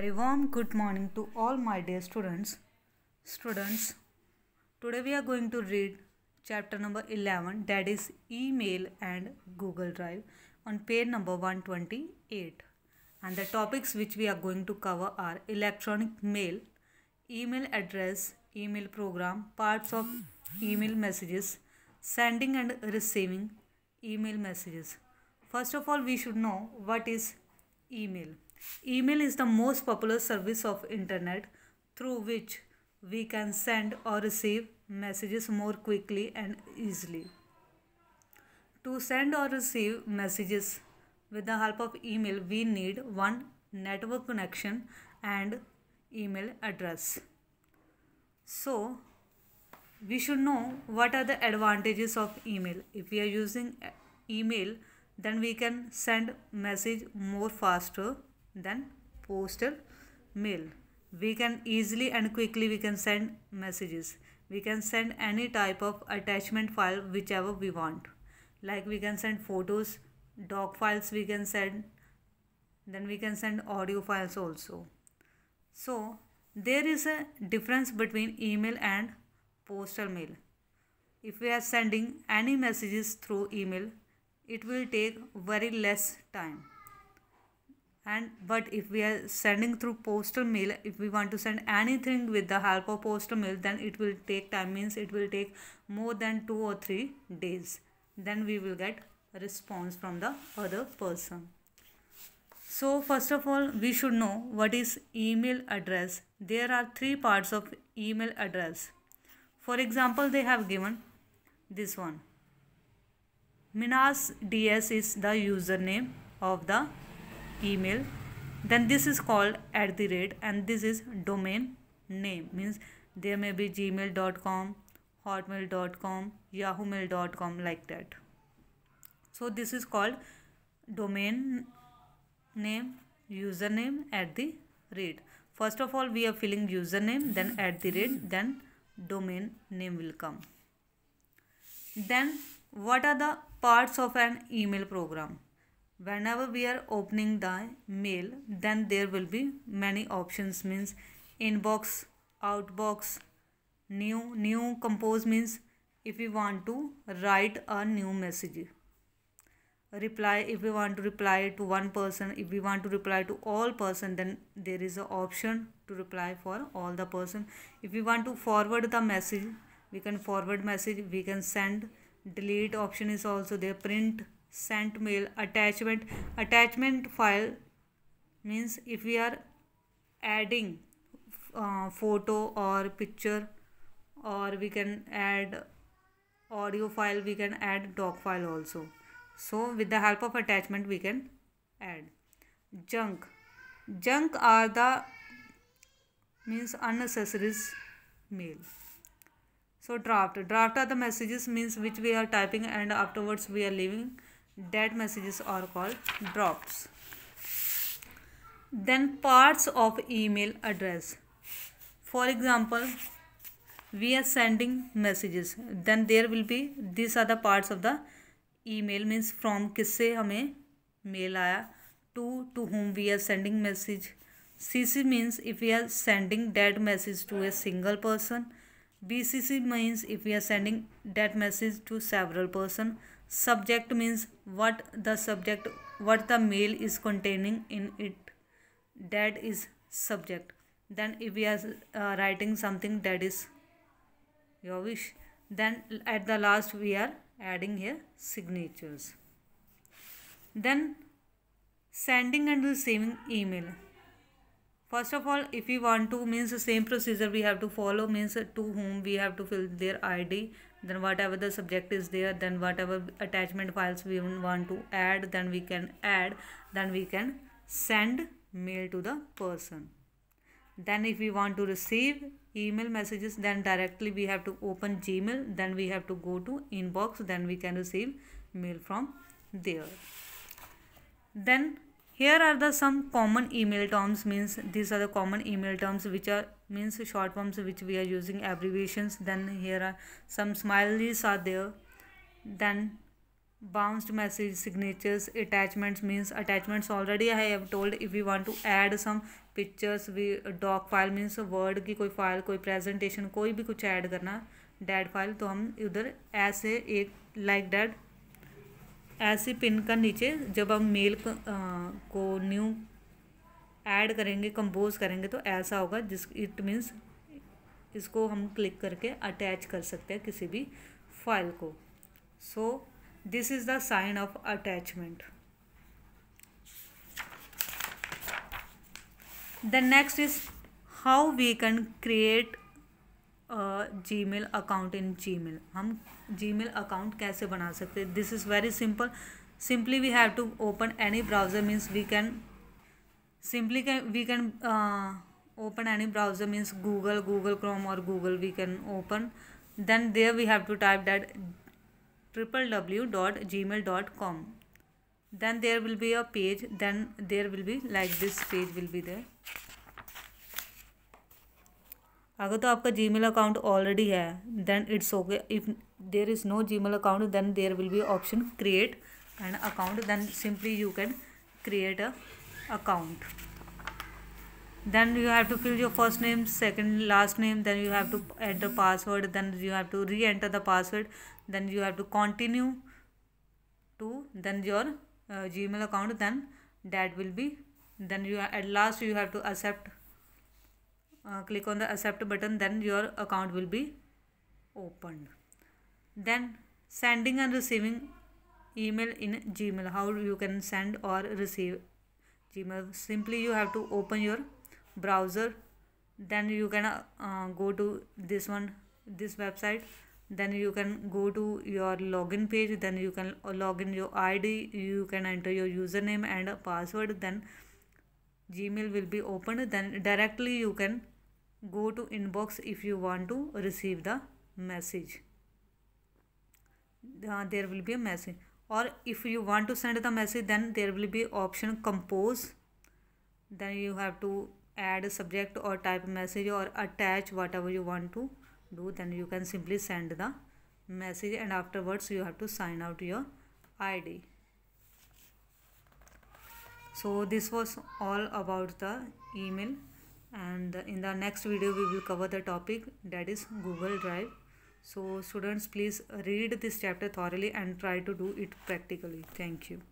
very warm good morning to all my dear students students today we are going to read chapter number 11 that is email and google drive on page number 128 and the topics which we are going to cover are electronic mail email address email program parts of email messages sending and receiving email messages first of all we should know what is email Email is the most popular service of internet through which we can send or receive messages more quickly and easily. To send or receive messages with the help of email, we need one network connection and email address. So, we should know what are the advantages of email. If we are using email, then we can send message more faster then postal mail we can easily and quickly we can send messages we can send any type of attachment file whichever we want like we can send photos doc files we can send then we can send audio files also so there is a difference between email and postal mail if we are sending any messages through email it will take very less time and but if we are sending through postal mail if we want to send anything with the help of postal mail then it will take time means it will take more than two or three days then we will get response from the other person so first of all we should know what is email address there are three parts of email address for example they have given this one minas ds is the username of the email then this is called at the rate and this is domain name means there may be gmail.com hotmail.com yahoomail.com like that so this is called domain name username at the rate first of all we are filling username then at the rate then domain name will come then what are the parts of an email program whenever we are opening the mail then there will be many options means inbox outbox new new compose means if we want to write a new message reply if we want to reply to one person if we want to reply to all person then there is an option to reply for all the person if we want to forward the message we can forward message we can send delete option is also there print sent mail attachment attachment file means if we are adding uh, photo or picture or we can add audio file we can add doc file also so with the help of attachment we can add junk junk are the means unnecessary mail so draft draft are the messages means which we are typing and afterwards we are leaving Dead messages are called drops. Then parts of email address. For example, we are sending messages. Then there will be these are the parts of the email means from किससे हमें mail आया to to whom we are sending message. CC means if we are sending that message to a single person. BCC means if we are sending that message to several person. subject means what the subject what the mail is containing in it that is subject then if we are uh, writing something that is your wish then at the last we are adding here signatures then sending and receiving email first of all if we want to means the same procedure we have to follow means to whom we have to fill their id then whatever the subject is there then whatever attachment files we want to add then we can add then we can send mail to the person then if we want to receive email messages then directly we have to open gmail then we have to go to inbox then we can receive mail from there then here are the some common email terms means these are the common email terms which are means short forms which we are using abbreviations then here are some smileys are there then bounced message signatures attachments means attachments already i have told if we want to add some pictures we doc file means word की कोई file कोई presentation कोई भी कुछ add करना dead file तो हम इधर ऐसे एक like that ऐसी पिन का नीचे जब हम मेल को, को न्यू ऐड करेंगे कंपोज करेंगे तो ऐसा होगा जिस इट मीन्स इसको हम क्लिक करके अटैच कर सकते हैं किसी भी फाइल को so this is the sign of attachment the next is how we can create Gmail account in Gmail हम जी मेल अकाउंट कैसे बना सकते this is very simple simply we have to open any browser means we can simply we can open any browser means Google Google Chrome और Google we can open then there we have to type that triple W dot G Gmail dot com then there will be a page then there will be like this page will be there अगर तो आपका Gmail account already है then it's okay if there is no Gmail account then there will be option create an account then simply you can create a account then you have to fill your first name second last name then you have to enter password then you have to re enter the password then you have to continue to then your Gmail account then that will be then you at last you have to accept uh, click on the accept button then your account will be opened then sending and receiving email in gmail how you can send or receive gmail simply you have to open your browser then you can uh, go to this one this website then you can go to your login page then you can log in your id you can enter your username and password then Gmail will be opened then directly you can go to inbox if you want to receive the message. Uh, there will be a message or if you want to send the message then there will be option compose then you have to add a subject or type message or attach whatever you want to do then you can simply send the message and afterwards you have to sign out your id so this was all about the email and in the next video we will cover the topic that is google drive so students please read this chapter thoroughly and try to do it practically thank you